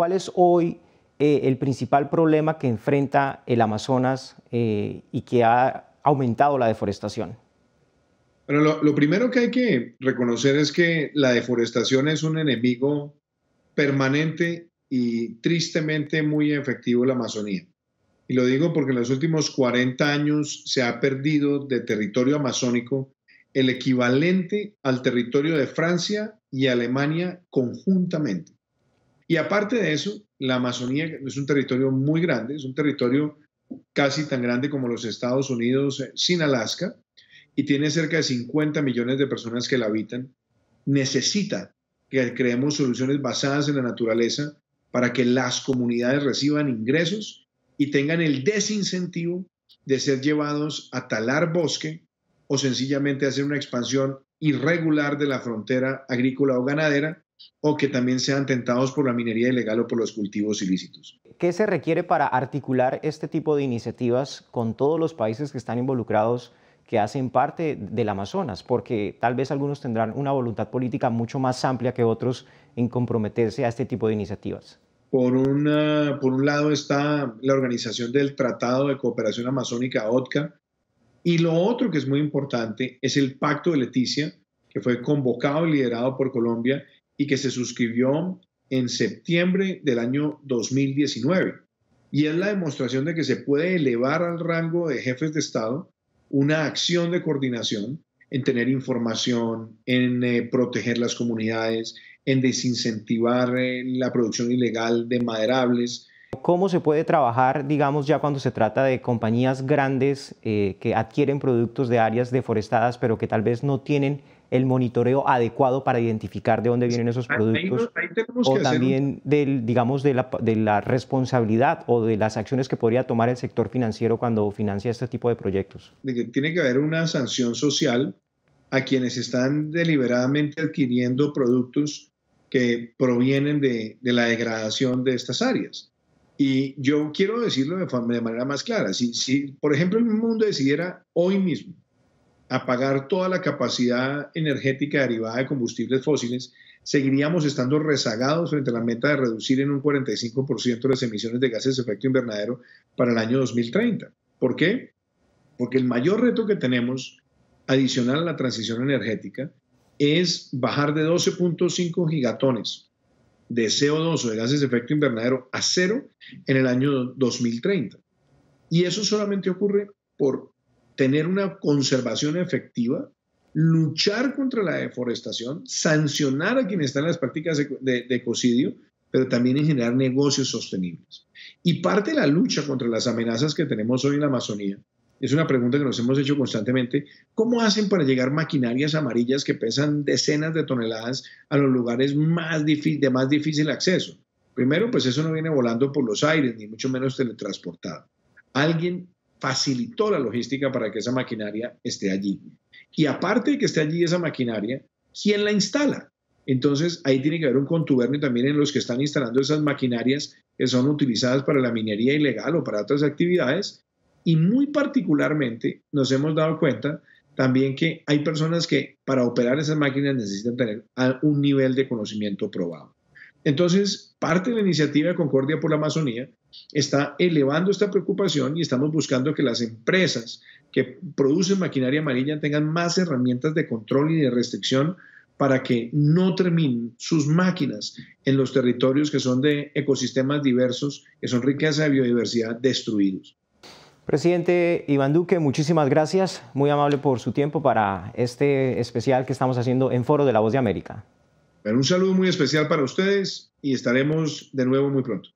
¿Cuál es hoy eh, el principal problema que enfrenta el Amazonas eh, y que ha aumentado la deforestación? Bueno, lo, primero que hay que reconocer es que la deforestación es un enemigo permanente y tristemente muy efectivo en la Amazonía. Y lo digo porque en los últimos 40 años se ha perdido de territorio amazónico el equivalente al territorio de Francia y Alemania conjuntamente. Y aparte de eso, la Amazonía es un territorio muy grande, es un territorio casi tan grande como los Estados Unidos eh, sin Alaska y tiene cerca de 50 millones de personas que la habitan. Necesita que creemos soluciones basadas en la naturaleza para que las comunidades reciban ingresos y tengan el desincentivo de ser llevados a talar bosque o sencillamente hacer una expansión irregular de la frontera agrícola o ganadera o que también sean tentados por la minería ilegal o por los cultivos ilícitos. ¿Qué se requiere para articular este tipo de iniciativas con todos los países que están involucrados que hacen parte del Amazonas? Porque tal vez algunos tendrán una voluntad política mucho más amplia que otros en comprometerse a este tipo de iniciativas. Por, un lado está la organización del Tratado de Cooperación Amazónica, OTCA, y lo otro que es muy importante es el Pacto de Leticia, que fue convocado y liderado por Colombia y que se suscribió en septiembre del año 2019. Y es la demostración de que se puede elevar al rango de jefes de Estado una acción de coordinación en tener información, en eh, proteger las comunidades, en desincentivar eh, la producción ilegal de maderables. ¿Cómo se puede trabajar, digamos, ya cuando se trata de compañías grandes eh, que adquieren productos de áreas deforestadas, pero que tal vez no tienen el monitoreo adecuado para identificar de dónde vienen esos ah, productos o también del, digamos, de la, responsabilidad o de las acciones que podría tomar el sector financiero cuando financia este tipo de proyectos. tiene que haber una sanción social a quienes están deliberadamente adquiriendo productos que provienen de, la degradación de estas áreas. Y yo quiero decirlo de, manera más clara. Si, si, por ejemplo, el mundo decidiera hoy mismo apagar toda la capacidad energética derivada de combustibles fósiles, seguiríamos estando rezagados frente a la meta de reducir en un 45% las emisiones de gases de efecto invernadero para el año 2030. ¿Por qué? Porque el mayor reto que tenemos adicional a la transición energética es bajar de 12.5 gigatones de CO2 o de gases de efecto invernadero a cero en el año 2030. Y eso solamente ocurre por tener una conservación efectiva, luchar contra la deforestación, sancionar a quienes están en las prácticas de, de, ecocidio, pero también en generar negocios sostenibles. Y parte de la lucha contra las amenazas que tenemos hoy en la Amazonía es una pregunta que nos hemos hecho constantemente, ¿cómo hacen para llegar maquinarias amarillas que pesan decenas de toneladas a los lugares más de más difícil acceso? Primero, pues eso no viene volando por los aires, ni mucho menos teletransportado. Alguien facilitó la logística para que esa maquinaria esté allí. Y aparte de que esté allí esa maquinaria, ¿quién la instala? Entonces ahí tiene que haber un contubernio también en los que están instalando esas maquinarias que son utilizadas para la minería ilegal o para otras actividades. Y muy particularmente nos hemos dado cuenta también que hay personas que para operar esas máquinas necesitan tener un nivel de conocimiento probado. Entonces, parte de la iniciativa de Concordia por la Amazonía está elevando esta preocupación y estamos buscando que las empresas que producen maquinaria amarilla tengan más herramientas de control y de restricción para que no terminen sus máquinas en los territorios que son de ecosistemas diversos, que son riquezas de biodiversidad, destruidos. Presidente Iván Duque, muchísimas gracias, muy amable por su tiempo para este especial que estamos haciendo en Foro de la Voz de América. un saludo muy especial para ustedes y estaremos de nuevo muy pronto.